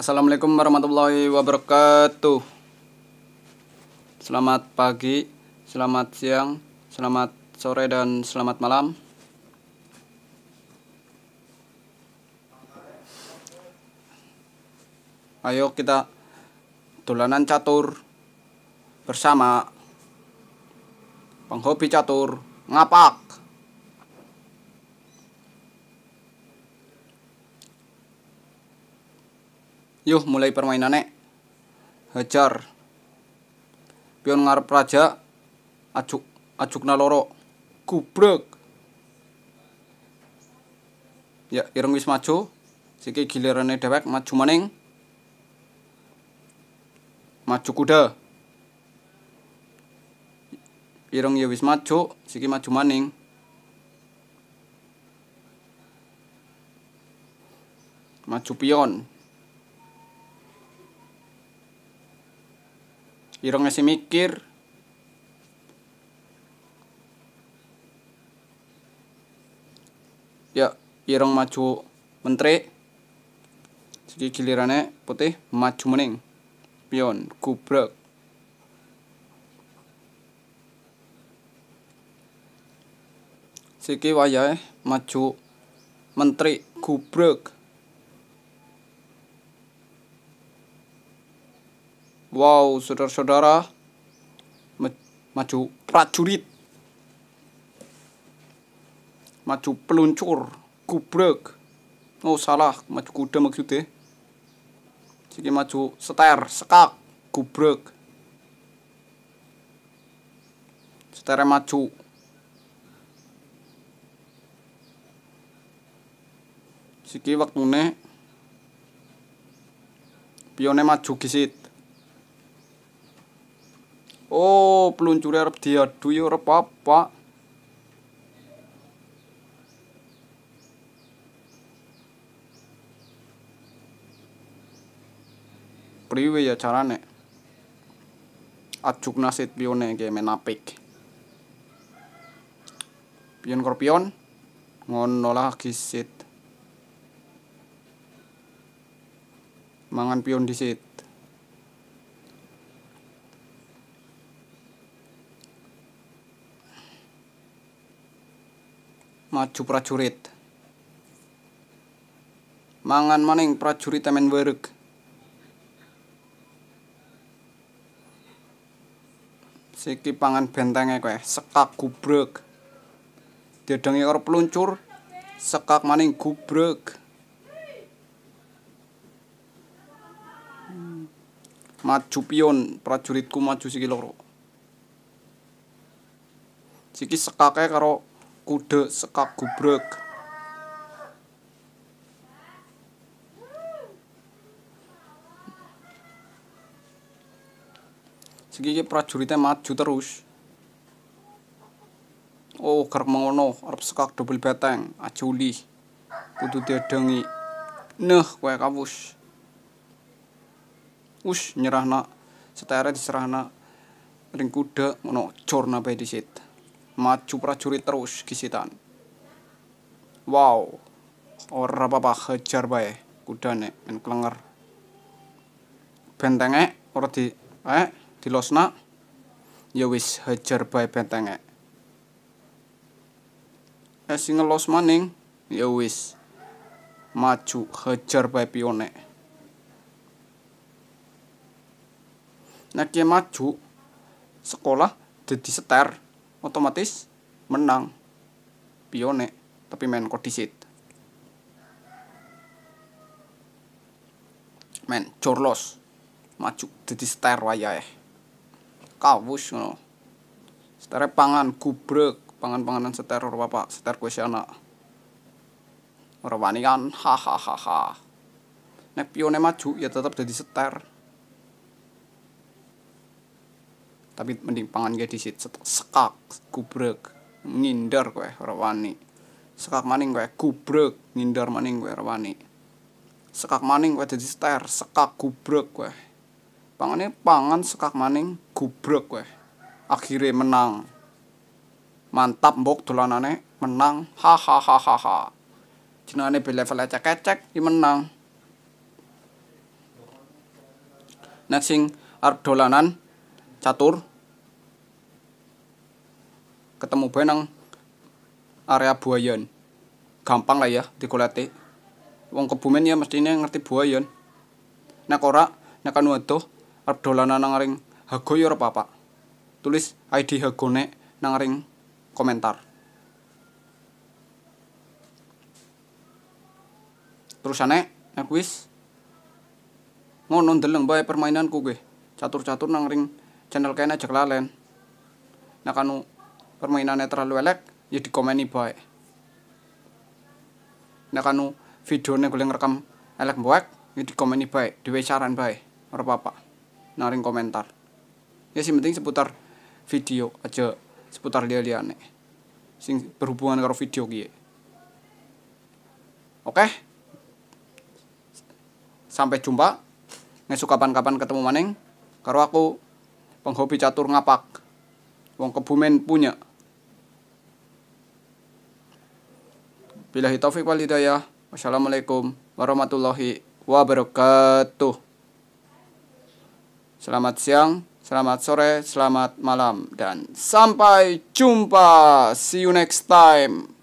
Assalamualaikum warahmatullahi wabarakatuh. Selamat pagi, selamat siang, selamat sore dan selamat malam. Ayo kita dolanan catur bersama penghobi catur ngapak. Yuk mulai permainane. Hajar. Pion ngarep raja. Ajuk acuk naloro Gubrek. Ya, ireng wis maju. Siki gilirannya dhewek maju maning. Maju kuda. Ireng ya wis maju, siki maju maning. Maju pion. Irong ngasih mikir ya irong maju menteri jadi gilirannya putih maju mening pion gubrek siki wayah maju menteri gubrek Wow, saudara-saudara, maju prajurit, maju peluncur, kubrek, Oh salah, maju kuda maksudnya. Jadi maju seter, sekak, kubrek seter maju. Siki waktune pionnya maju gisit. Oh, peluncur dia diadu ya arep apa? Priwe ya carane? Acuk nasit pione ge menapik. Pion korpion ngonolah lah kisit. Mangan pion disit. maju prajurit mangan maning prajurit temen wereg siki pangan bentenge kowe sekak gubrek dedengi karo peluncur sekak maning gubrek maju pion prajuritku maju siki loro siki sekake karo kuda sekap gubruk Segi prajuritnya maju terus Oh, kerap mengono, arep sekak double batang, aculi, Kudu Kudu dengi. Neh, kue kabus. Us nyerahna, diserah nak ring kuda mono jorna di disit. Maju prajurit terus, kisitan. Wow. Ora apa-apa, hajar bae. Kudane men klenger. Bentenge ora di eh dilosna. Ya wis hajar bae bentenge. Eh sing los maning, ya wis. Maju hajar bae pione. Nek ya maju sekolah jadi seter otomatis menang pione tapi main kodisit main jorlos maju jadi ster eh kawus no ster pangan gubrek pangan panganan ster bapak apa ster kuesiana ora bani kan hahaha nek pione maju ya tetap jadi ster tapi mending pangan ge disit sekak kubrek ngindar kowe rawani wani sekak maning kowe kubrek ngindar maning kowe rawani wani sekak maning kowe jadi ster sekak gubrek kowe pangane pangan sekak maning kubrek kowe akhirnya menang mantap mbok dolanane menang ha ha ha ha ha jenane be level ecek kecek di ya menang next ardolanan catur ketemu benang area buayan gampang lah ya di dikulati wong kebumen ya mestinya ngerti buayan nek ora nek anu adoh arep dolanan nang ring hago ya apa tulis ID hagone nang ring komentar terus aneh nek wis ngono ndeleng bae permainanku gue catur-catur nang ring channel kene aja kelalen nah kanu permainannya terlalu elek ya dikomeni baik nah kanu videonya gue ngerekam elek buat, ya dikomeni baik diwecaran saran baik ora apa naring komentar ya sih penting seputar video aja seputar dia dia liane sing berhubungan karo video gie. oke sampai jumpa ngesuk kapan-kapan ketemu maning karo aku penghobi catur ngapak wong kebumen punya Bilahi taufik wal hidayah. Wassalamualaikum warahmatullahi wabarakatuh. Selamat siang, selamat sore, selamat malam, dan sampai jumpa. See you next time.